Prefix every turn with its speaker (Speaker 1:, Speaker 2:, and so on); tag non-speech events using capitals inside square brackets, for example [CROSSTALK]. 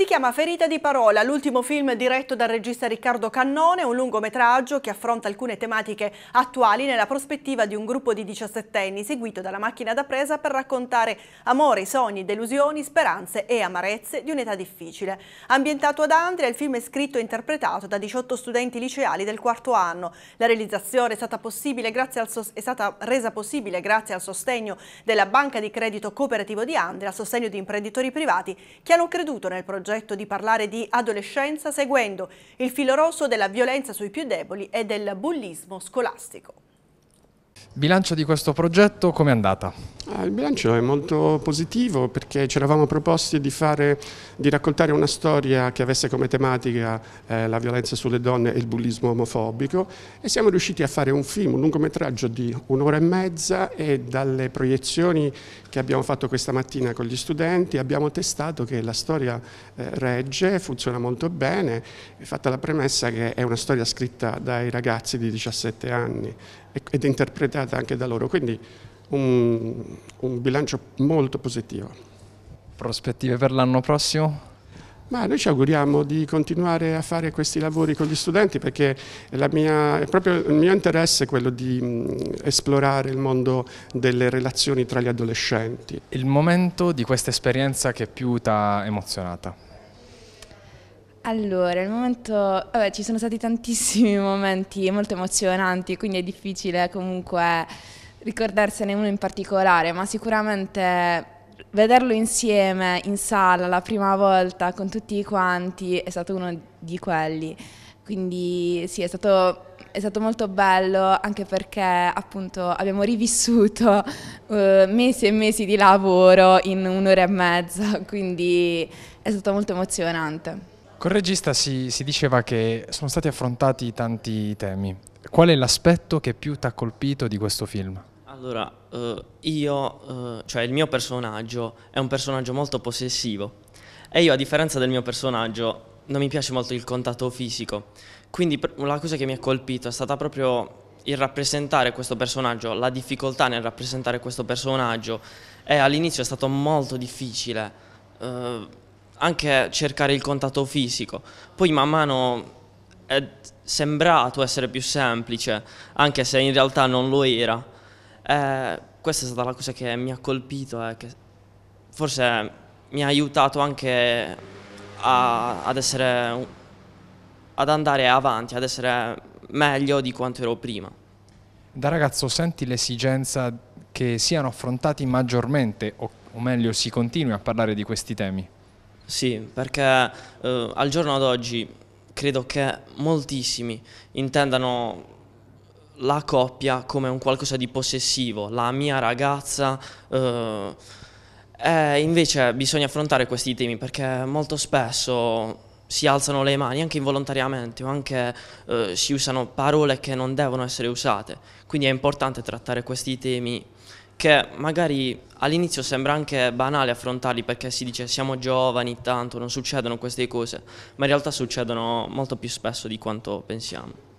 Speaker 1: Si chiama Ferita di parola, l'ultimo film diretto dal regista Riccardo Cannone, un lungometraggio che affronta alcune tematiche attuali nella prospettiva di un gruppo di 17 diciassettenni seguito dalla macchina da presa per raccontare amore, sogni, delusioni, speranze e amarezze di un'età difficile. Ambientato ad Andria, il film è scritto e interpretato da 18 studenti liceali del quarto anno. La realizzazione è stata, è stata resa possibile grazie al sostegno della Banca di Credito Cooperativo di Andria, a sostegno di imprenditori privati che hanno creduto nel progetto progetto di parlare di adolescenza seguendo il filo rosso della violenza sui più deboli e del bullismo scolastico.
Speaker 2: Bilancio di questo progetto come è andata?
Speaker 1: Ah, il
Speaker 3: bilancio è molto positivo perché ci eravamo proposti di, fare, di raccontare una storia che avesse come tematica eh, la violenza sulle donne e il bullismo omofobico e siamo riusciti a fare un film, un lungometraggio di un'ora e mezza e dalle proiezioni che abbiamo fatto questa mattina con gli studenti abbiamo testato che la storia eh, regge, funziona molto bene, è fatta la premessa che è una storia scritta dai ragazzi di 17 anni ed interpretata anche da loro. Quindi un, un bilancio molto positivo. Prospettive per l'anno prossimo? Ma noi ci auguriamo di continuare a fare questi lavori con gli studenti perché mia, il mio interesse è quello di mm, esplorare il mondo delle relazioni
Speaker 2: tra gli adolescenti. Il momento di questa esperienza che più ti ha emozionata?
Speaker 4: Allora, il momento, vabbè, ci sono stati tantissimi momenti molto emozionanti, quindi è difficile comunque ricordarsene uno in particolare, ma sicuramente vederlo insieme in sala la prima volta con tutti quanti è stato uno di quelli. Quindi sì, è stato, è stato molto bello anche perché appunto abbiamo rivissuto [LAUGHS] eh, mesi e mesi di lavoro in un'ora e mezza, [LAUGHS] quindi è stato molto emozionante.
Speaker 2: Con il regista si, si diceva che sono stati affrontati tanti temi, Qual è l'aspetto che più ti ha colpito di questo film?
Speaker 4: Allora, eh,
Speaker 5: io, eh, cioè il mio personaggio è un personaggio molto possessivo e io a differenza del mio personaggio non mi piace molto il contatto fisico, quindi la cosa che mi ha colpito è stata proprio il rappresentare questo personaggio, la difficoltà nel rappresentare questo personaggio e all'inizio è stato molto difficile eh, anche cercare il contatto fisico, poi man mano è sembrato essere più semplice, anche se in realtà non lo era. Eh, questa è stata la cosa che mi ha colpito e eh, che forse mi ha aiutato anche a, ad, essere, ad andare avanti, ad essere meglio di quanto ero prima.
Speaker 2: Da ragazzo senti l'esigenza che siano affrontati maggiormente o, o meglio si continui a parlare di questi temi? Sì,
Speaker 5: perché eh, al giorno d'oggi credo che moltissimi intendano la coppia come un qualcosa di possessivo, la mia ragazza. Eh, eh, invece bisogna affrontare questi temi perché molto spesso si alzano le mani anche involontariamente o anche eh, si usano parole che non devono essere usate. Quindi è importante trattare questi temi che magari all'inizio sembra anche banale affrontarli perché si dice siamo giovani, tanto non succedono queste cose, ma in realtà succedono molto più spesso di quanto pensiamo.